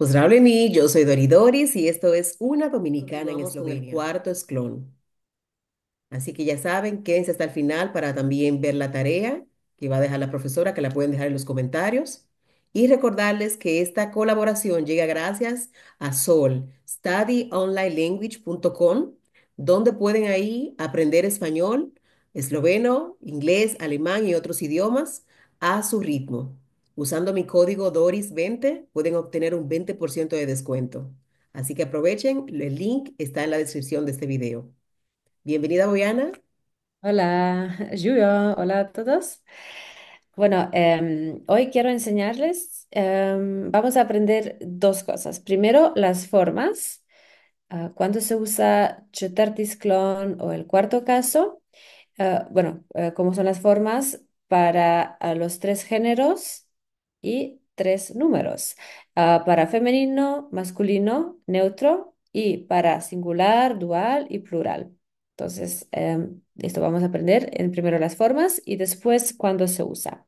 Pues, Pozdravljeni, yo soy Dori Doris y esto es Una Dominicana en Eslovenia, el cuarto esclón. Así que ya saben, quédense hasta el final para también ver la tarea que va a dejar la profesora, que la pueden dejar en los comentarios. Y recordarles que esta colaboración llega gracias a Sol, studyonlinelanguage.com, donde pueden ahí aprender español, esloveno, inglés, alemán y otros idiomas a su ritmo. Usando mi código DORIS20 pueden obtener un 20% de descuento. Así que aprovechen, el link está en la descripción de este video. Bienvenida, Boyana. Hola, Julio. Hola a todos. Bueno, em, hoy quiero enseñarles, em, vamos a aprender dos cosas. Primero, las formas, ah, ¿Cuándo se usa Chetartis o el cuarto caso, ah, bueno, eh, cómo son las formas para los tres géneros y tres números. Ah, para femenino, masculino, neutro y para singular, dual y plural. Entonces, esto em, vamos a aprender en primero las formas y después cuándo se usa.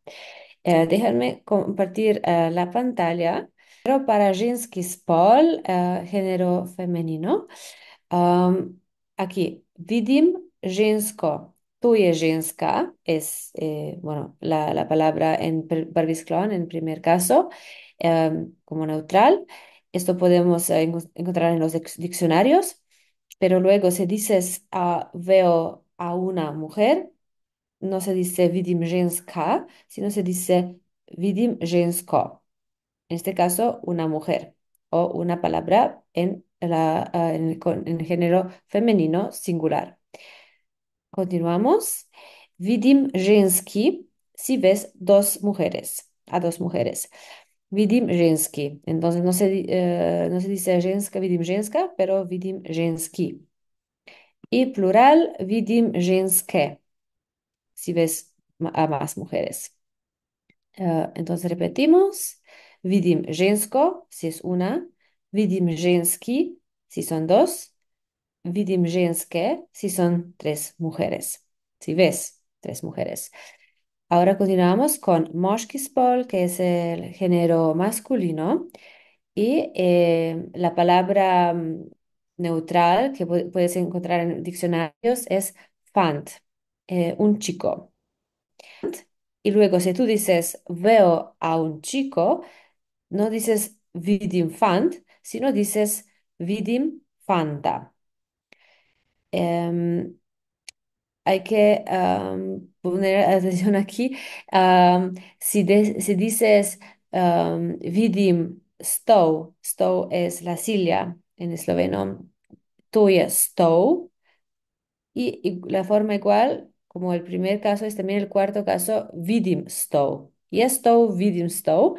Eh, déjenme compartir eh, la pantalla. Pero para Paul, eh, género femenino, aquí, Vidim Jinsko. Tuje es, eh, bueno, la, la, palabra en barbizclón en primer caso, em, como neutral. Esto podemos eh, encontrar en los diccionarios, pero luego si dices ah, veo a una mujer, no se dice vidim ženska, sino se dice vidim žensko. En este caso, una mujer o una palabra en, la, eh, en, en el género femenino singular. Continuamos. Vidim ženski si ves dos mujeres, a dos mujeres. Vidim ženski Entonces no se, eh, dice Jenska, Vidim Jenska, pero Vidim ženski Y plural, Vidim Jenske, si ves a más mujeres. Eh, entonces repetimos. Vidim Jensko, si es una. Vidim ženski si son dos vidim ženske si son tres mujeres. Si ves tres mujeres. Ahora continuamos con moshkispol, que es el género masculino, y eh, la palabra mm, neutral que puedes encontrar en diccionarios es fant, eh, un chico. Y luego, si tú dices veo a un chico, no dices vidim fant, sino dices vidim fanta. Em, hay que poner atención aquí. si, dices vidim sto, sto es la silla en esloveno, tuya sto, y, la forma igual, como el primer caso, es también el cuarto caso, vidim sto. Y esto vidim sto,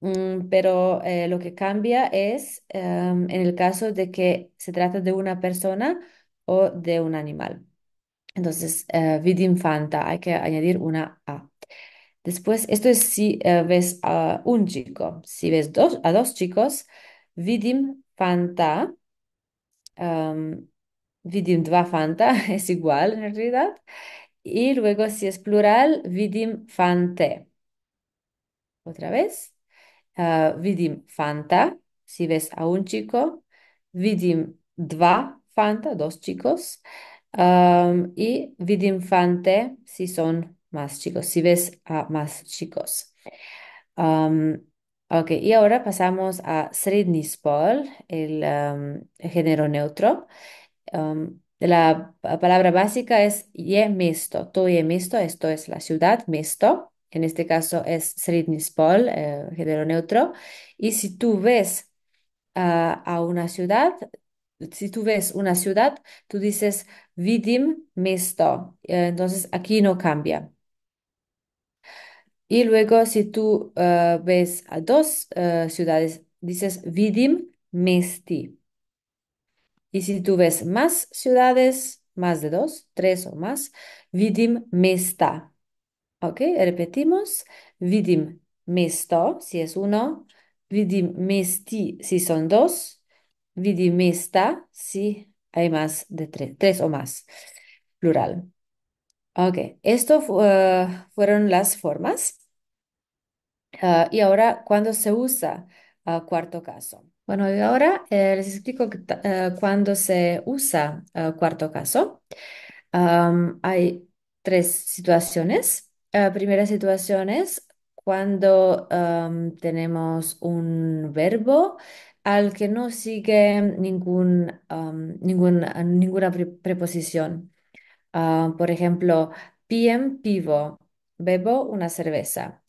mm, pero eh, lo que cambia es em, en el caso de que se trata de una persona o de un animal. Entonces, eh, vidim FANTA. hay que añadir una A. Después, esto es si eh, ves a un chico. Si ves dos, a dos chicos, vidim fanta, vidim dva fanta, es igual en realidad. Y luego, si es plural, vidim fante. Otra vez, ah, vidim fanta, si ves a un chico, vidim dva dos chicos, y Vidinfante si son más chicos, si ves a más chicos. ok, y ahora pasamos a Sridnispol, el, el género neutro. la palabra básica es ye mesto, tú ye mesto, esto es la ciudad, mesto. En este caso es Sridnispol, ...el eh, género neutro. Y si tú ves a una ciudad, si tú ves una ciudad, tú dices vidim mesto. Eh, entonces aquí no cambia. Y luego si tú eh, ves a dos eh, ciudades, dices vidim mesti. Y si tú ves más ciudades, más de dos, tres o más, vidim mesta. ¿Ok? Repetimos. Vidim mesto si es uno, vidim mesti si son dos vidimista si hay más de tres, tres o más, plural. Ok, esto ah, fueron las formas. Ah, y ahora, ¿cuándo se usa ah, cuarto caso? Bueno, y ahora eh, les explico que, eh, cuándo se usa cuarto caso. hay tres situaciones. primera situación es cuando tenemos un verbo al que no sigue ningún, ah, ninguna preposición. Ah, por ejemplo, piem pivo, bebo una cerveza.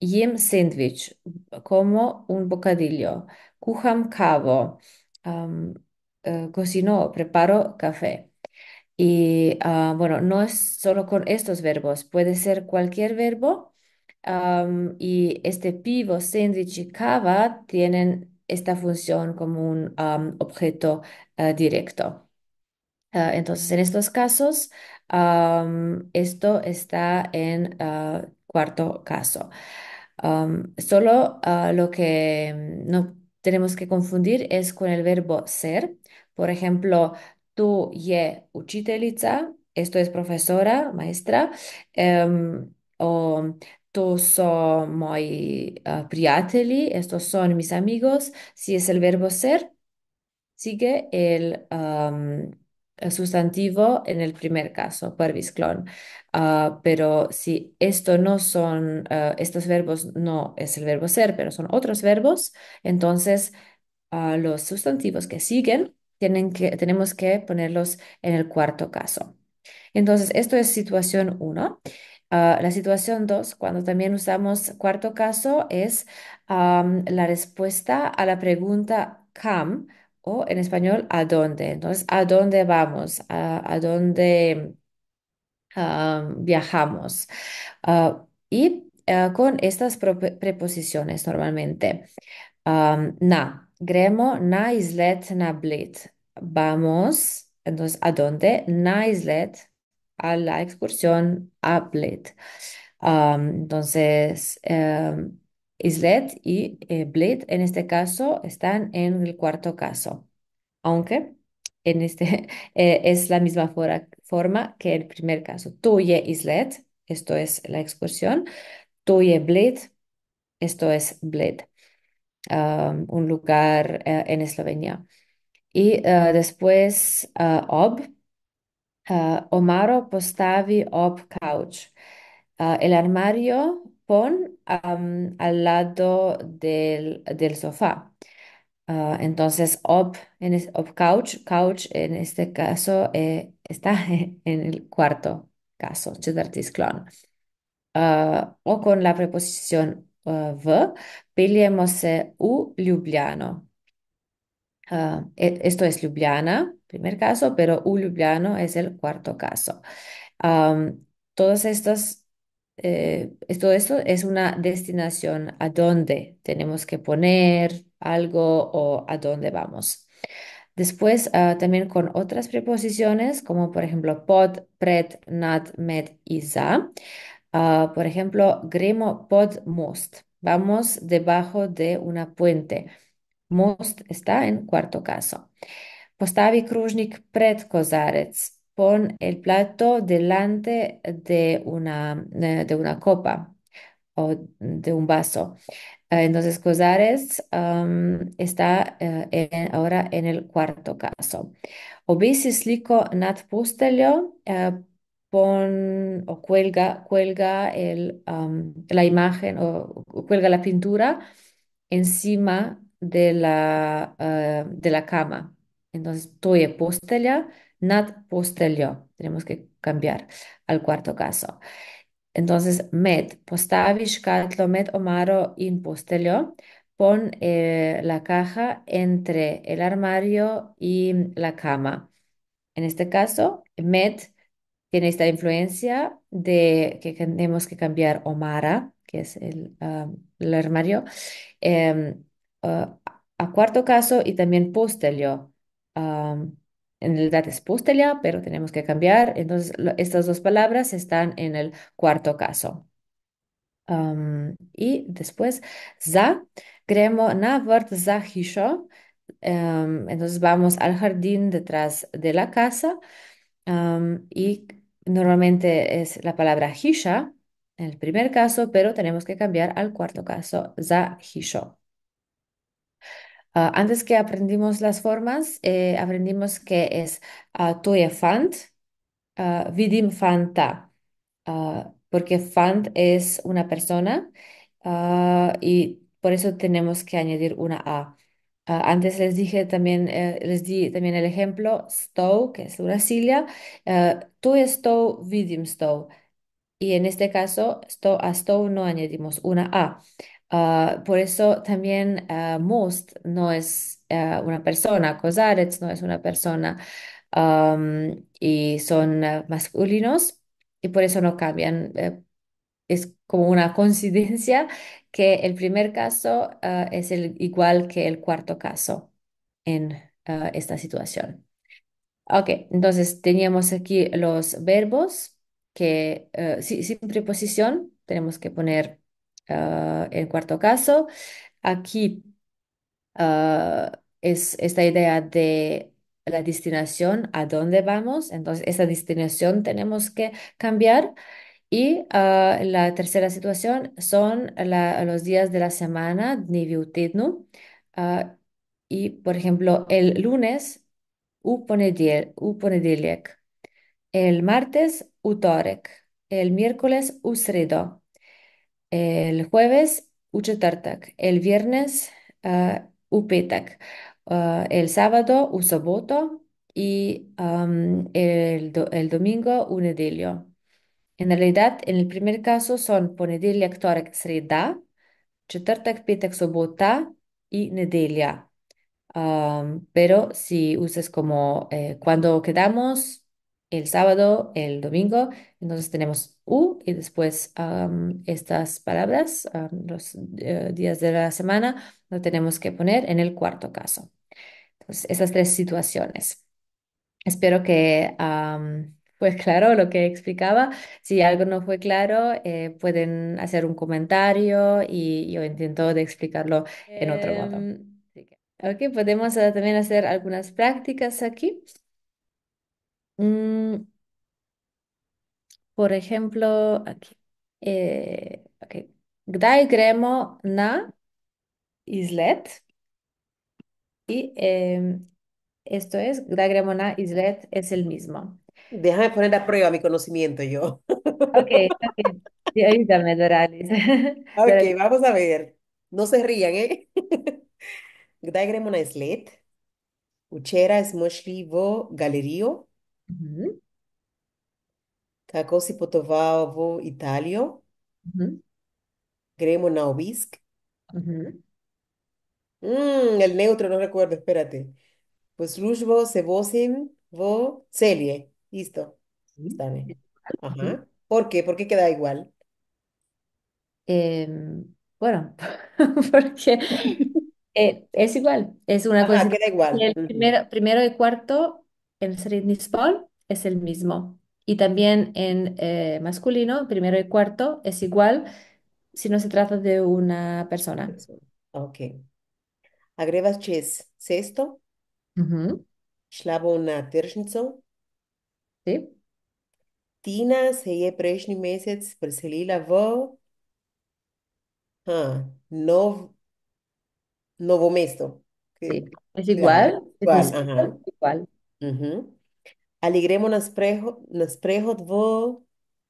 Yem sandwich, como un bocadillo. Kuham cavo, eh, cocino, preparo café. Y ah, bueno, no es solo con estos verbos, puede ser cualquier verbo. y este pivo, sandwich y cava tienen esta función como un um, objeto eh, directo. Eh, entonces, en estos casos, um, esto está en eh, cuarto caso. Um, solo lo que mm, no tenemos que confundir es con el verbo ser. Por ejemplo, tú ye uchiteliza, esto es profesora, maestra, em, o estos son ah, son mis amigos. Si es el verbo ser, sigue el, sustantivo en el primer caso, per ah, pero si esto no son, ah, estos verbos no es el verbo ser, pero son otros verbos, entonces los sustantivos que siguen tienen que, tenemos que ponerlos en el cuarto caso. Entonces, esto es situación 1. Ah, la situación 2, cuando también usamos cuarto caso, es la respuesta a la pregunta come, o en español a dónde. Entonces, ¿a dónde vamos? ¿A, dónde viajamos? Ah, y ah, con estas preposiciones normalmente. na, gremo, na islet, na blit. Vamos, entonces, ¿a dónde? Na islet a la excursión a Bled entonces, Islet em, y eh, Bled en este caso están en el cuarto caso, aunque en este eh, es la misma forma que el primer caso. Tuye Islet, esto es la excursión. Tuye Bled esto es Bled un lugar eh, en Eslovenia. Y después Ob, Ah, omaro postavi op couch. Ah, el armario pon al lado del, sofá. Ah, entonces, op en couch, couch en este caso eh, está en el cuarto caso, o con la preposición v, peleemos u Ljubljano. Ah, e, esto es Ljubljana, primer caso, pero U Ljubljano es el cuarto caso. Eh, todo esto es una destinación a dónde tenemos que poner algo o a dónde vamos. Después ah, también con otras preposiciones como por ejemplo pod, pred, nad, med y za. Ah, por ejemplo, gremo pod most. Vamos debajo de una puente. Most está en cuarto caso. Postavi kružnik pred kozarec. Pon el plato delante de una, eh, de una copa o de un vaso. Eh, entonces, Cosares está eh, ahora en el cuarto caso. Obesi sliko nad pon o cuelga, cuelga el, la imagen o cuelga la pintura encima de la, ah, de la cama. Entonces, toye postelja, nad postelio. Tenemos que cambiar al cuarto caso. Entonces, met postavish katlo met omaro in postelio. Pon eh, la caja entre el armario y la cama. En este caso, met tiene esta influencia de que tenemos que cambiar omara, que es el, ah, armario, em, Ah, a cuarto caso y también postelio. en realidad es postelia, pero tenemos que cambiar. Entonces, estas dos palabras están en el cuarto caso. y después, za, creemos na za hisho. entonces, vamos al jardín detrás de la casa. y normalmente es la palabra hisha en el primer caso, pero tenemos que cambiar al cuarto caso, za hisho. Ah, antes que aprendimos las formas, eh, aprendimos que es to ah, tuye fant, ah, vidim fanta, porque fant es una persona y por eso tenemos que añadir una a. antes les dije también, eh, les di también el ejemplo, stow, que es una silla, tuye stow, vidim stow. Y en este caso, stow a stow no añadimos una a. Ah, por eso también ah, Most ah, no es una persona, Kozarets no es una persona y son masculinos y por eso no cambian. Eh, es como una coincidencia que el primer caso es el, igual que el cuarto caso en esta situación. Ok, entonces teníamos aquí los verbos que eh, sin preposición tenemos que poner Ah, el cuarto caso, aquí ah, es esta idea de la destinación, a dónde vamos. Entonces, esa destinación tenemos que cambiar. Y ah, la tercera situación son los días de la semana, y, por ejemplo, el lunes, El martes, Utorek. El miércoles, usredo. El jueves, Uchetartak. El viernes, uh, ah, petak. Ah, el sábado, Usoboto. Y el, domingo, el domingo, En realidad, en el primer caso son ponedelia, torek, sreda, Chetartak, petak, sobota y nedelia. pero si usas como eh, cuando quedamos, el sábado, el domingo. Entonces tenemos U y después estas palabras, los eh, días de la semana, lo tenemos que poner en el cuarto caso. Entonces, esas tres situaciones. Espero que fue claro lo que explicaba. Si algo no fue claro, eh, pueden hacer un comentario y yo intento de explicarlo en otro modo. Em, ok, podemos ah, también hacer algunas prácticas aquí. Mm, por ejemplo, aquí. Eh, na islet Y em, esto es, Gdaigremo na izlet es el mismo. Déjame poner a prueba mi conocimiento yo. Ok, ok. Sí, ayúdame, vamos a ver. No se rían, ¿eh? Gdaigremo na izlet? Uchera es Mhm. Kako si potoval v Gremo el neutro no recuerdo, espérate. Pues se Sebosin, vo celie, Listo. ¿Por qué? ¿Por qué queda igual? Em, bueno, porque eh, es igual, es una cosa. que igual. El primero, primero y cuarto en Sridnispol es el mismo. Y también en eh, masculino, primero y cuarto, es igual si no se trata de una persona. Ok. Agrevas ches sexto, Ujú, na Sí. Tina se je prejšnji mesec preselila v ha, nov, novo Sí, es igual, es igual. Uh -huh. Ali gremo na sprehod, na sprehod v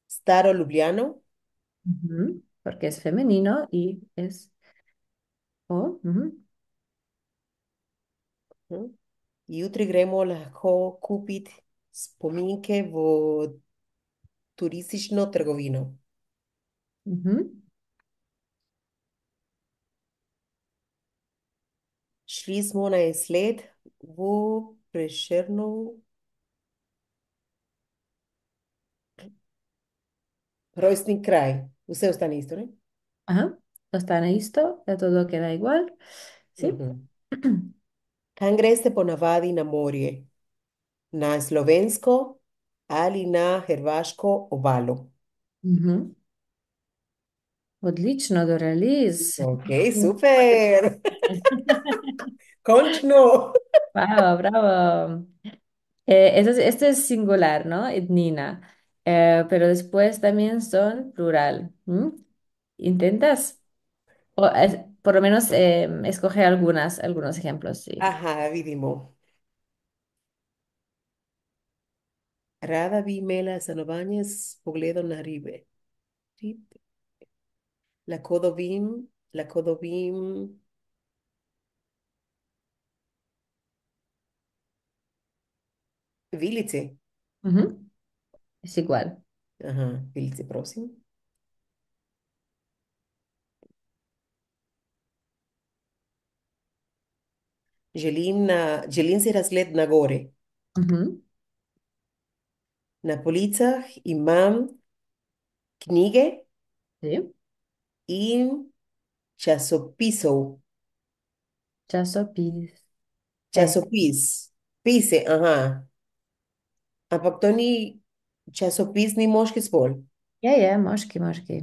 Staro Ljubljano? Uh -huh. Porque es femenino y es. Oh, uh -huh. Uh -huh. Jutri gremo lahko kupiti spominke v turistično trgovino. Uh -huh. Šli smo na izlet v. Prešernov rojstni kraj. Vse ostane isto, ne? Aha, ostane isto, da to dokeda igual. Sí. Uh mhm. -huh. Kam greste po navadi na morje? Na slovensko ali na hrvaško obalo? Uh mhm. -huh. Odlično, Doraliz. Ok, super. Končno. Bravo, bravo. Eh, esto es singular, ¿no? Etnina. Eh, eh, pero después también son plural. ¿Intentas? O, por lo menos eh, escoger algunas, algunos ejemplos, sí. Ajá, vidimo. Rada vi mela Pogledo naribe. La codovim, la codovim. Vilici. Uh -huh. Es igual. Ajá. Vilici, prosim. Želim, na, eh, želim si razgled na gori. Uh mhm. -huh. Na policah imam knjige si. in časopisov. Časopis. Časopis. Pise, aha. Ampak to ni časopis, ni moški spol. Je, je, moški, moški.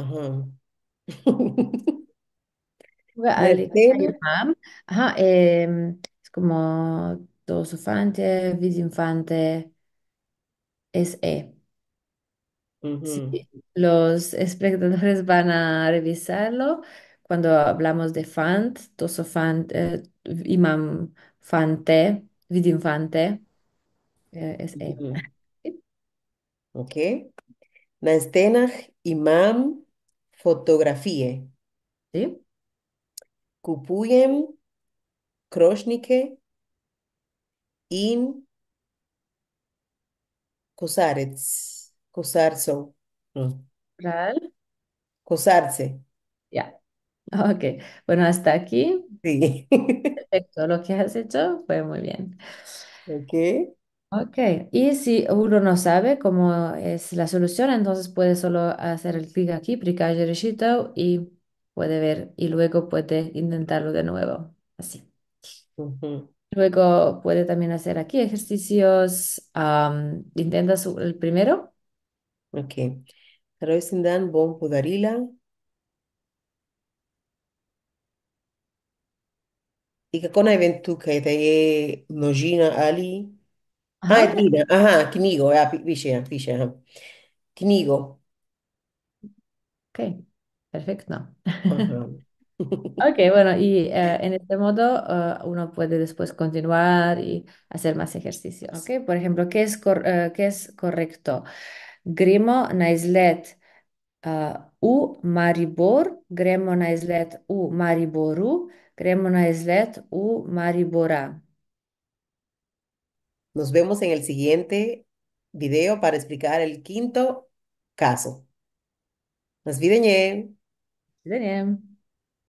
Aha. Ajá, em, es como dos infantes, es infante, SE. los espectadores van a revisarlo cuando hablamos de fant, tosofante, eh, imam fante, vidinfante. Eh, es Okay. imam fotografie. ¿Sí? Kupujem in kosarec. Kosarco. Mm. ¿Real? Cosarse. Ya. Yeah. Ok. Bueno, hasta aquí. Sí. Todo Lo que has hecho fue muy bien. Ok. Ok, y si uno no sabe cómo es la solución, entonces puede solo hacer el clic aquí, el y puede ver, y luego puede intentarlo de nuevo, así. Luego puede también hacer aquí ejercicios, intenta el primero, Ok. nojina ali. Ah, Ajá. Knigo, Knigo, Ok, perfecto. Ok, bueno, y eh, en este modo eh, uno puede después continuar y hacer más ejercicios Ok, por ejemplo, ¿qué es, eh, es correcto? Grimo na u maribor, gremo naislet u mariboru, gremo naislet u maribora. Nos vemos en el siguiente video para explicar el quinto caso. Nos viden. Eh.